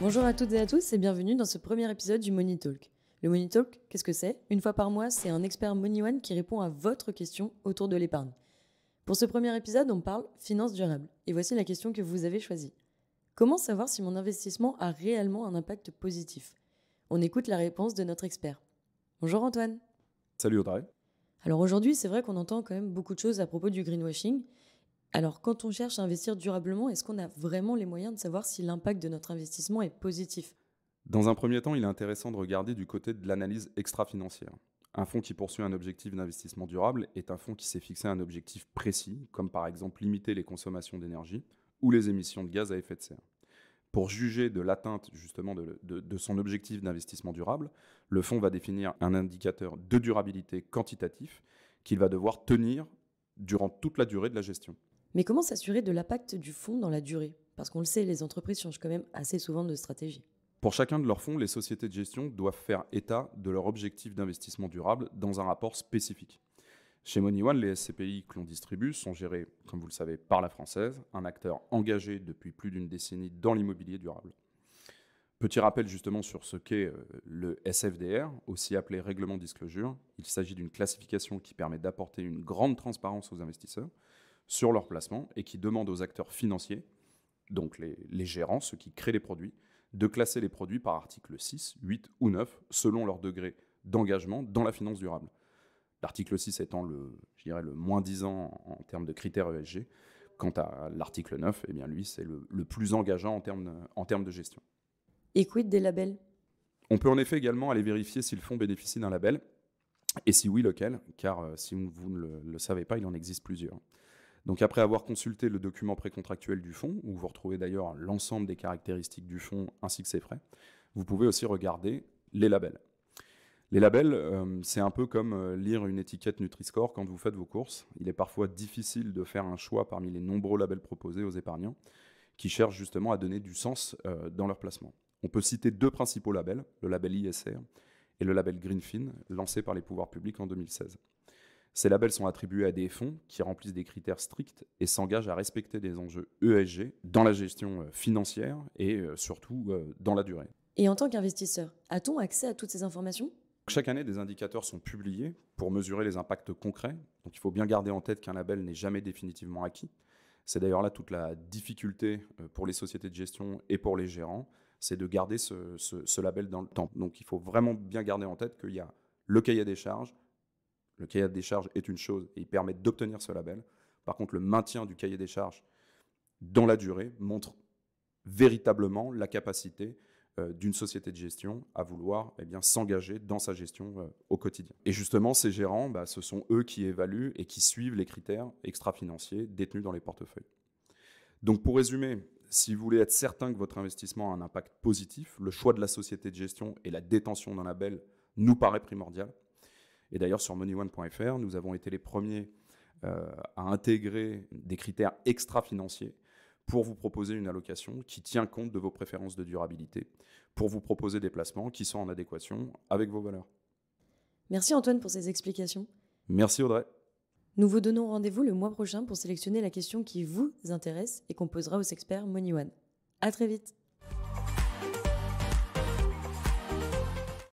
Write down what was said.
Bonjour à toutes et à tous et bienvenue dans ce premier épisode du Money Talk. Le Money Talk, qu'est-ce que c'est Une fois par mois, c'est un expert Money One qui répond à votre question autour de l'épargne. Pour ce premier épisode, on parle Finance durable. Et voici la question que vous avez choisie. Comment savoir si mon investissement a réellement un impact positif On écoute la réponse de notre expert. Bonjour Antoine. Salut Audrey. Alors aujourd'hui, c'est vrai qu'on entend quand même beaucoup de choses à propos du greenwashing, alors, quand on cherche à investir durablement, est-ce qu'on a vraiment les moyens de savoir si l'impact de notre investissement est positif Dans un premier temps, il est intéressant de regarder du côté de l'analyse extra-financière. Un fonds qui poursuit un objectif d'investissement durable est un fonds qui s'est fixé un objectif précis, comme par exemple limiter les consommations d'énergie ou les émissions de gaz à effet de serre. Pour juger de l'atteinte justement de, de son objectif d'investissement durable, le fonds va définir un indicateur de durabilité quantitatif qu'il va devoir tenir durant toute la durée de la gestion. Mais comment s'assurer de l'impact du fonds dans la durée Parce qu'on le sait, les entreprises changent quand même assez souvent de stratégie. Pour chacun de leurs fonds, les sociétés de gestion doivent faire état de leur objectif d'investissement durable dans un rapport spécifique. Chez MoneyOne, les SCPI que l'on distribue sont gérés, comme vous le savez, par la française, un acteur engagé depuis plus d'une décennie dans l'immobilier durable. Petit rappel justement sur ce qu'est euh, le SFDR, aussi appelé règlement disclosure. Il s'agit d'une classification qui permet d'apporter une grande transparence aux investisseurs sur leur placement et qui demande aux acteurs financiers, donc les, gérants, ceux qui créent les produits, de classer les produits par article 6, 8 ou 9 selon leur degré d'engagement dans la finance durable. L'article 6 étant le, je dirais, le moins disant en termes de critères ESG. Quant à l'article 9, eh bien lui, c'est le, plus engageant en termes, de, en termes de gestion. Et quid des labels On peut en effet également aller vérifier si le bénéficier bénéficie d'un label, et si oui, lequel, car euh, si vous ne le savez pas, il en existe plusieurs. Donc après avoir consulté le document précontractuel du fonds, où vous retrouvez d'ailleurs l'ensemble des caractéristiques du fonds ainsi que ses frais, vous pouvez aussi regarder les labels. Les labels, euh, c'est un peu comme euh, lire une étiquette Nutri-Score quand vous faites vos courses. Il est parfois difficile de faire un choix parmi les nombreux labels proposés aux épargnants qui cherchent justement à donner du sens euh, dans leur placement. On peut citer deux principaux labels, le label ISR et le label Greenfin, lancé par les pouvoirs publics en 2016. Ces labels sont attribués à des fonds qui remplissent des critères stricts et s'engagent à respecter des enjeux ESG dans la gestion euh, financière et euh, surtout euh, dans la durée. Et en tant qu'investisseur, a-t-on accès à toutes ces informations chaque année, des indicateurs sont publiés pour mesurer les impacts concrets. Donc il faut bien garder en tête qu'un label n'est jamais définitivement acquis. C'est d'ailleurs là toute la difficulté pour les sociétés de gestion et pour les gérants, c'est de garder ce, ce label dans le temps. Donc il faut vraiment bien garder en tête qu'il y a le cahier des charges, le cahier des charges est une chose et il permet d'obtenir ce label. Par contre, le maintien du cahier des charges dans la durée montre véritablement la capacité euh, d'une société de gestion à vouloir eh bien s'engager dans sa gestion euh, au quotidien. Et justement, ces gérants, bah, ce sont eux qui évaluent et qui suivent les critères extra-financiers détenus dans les portefeuilles. Donc pour résumer, si vous voulez être certain que votre investissement a un impact positif, le choix de la société de gestion et la détention d'un label nous paraît primordial. Et d'ailleurs, sur moneyone.fr, nous avons été les premiers euh, à intégrer des critères extra-financiers pour vous proposer une allocation qui tient compte de vos préférences de durabilité, pour vous proposer des placements qui sont en adéquation avec vos valeurs. Merci Antoine pour ces explications. Merci Audrey. Nous vous donnons rendez-vous le mois prochain pour sélectionner la question qui vous intéresse et qu'on posera aux experts MoneyOne. À très vite.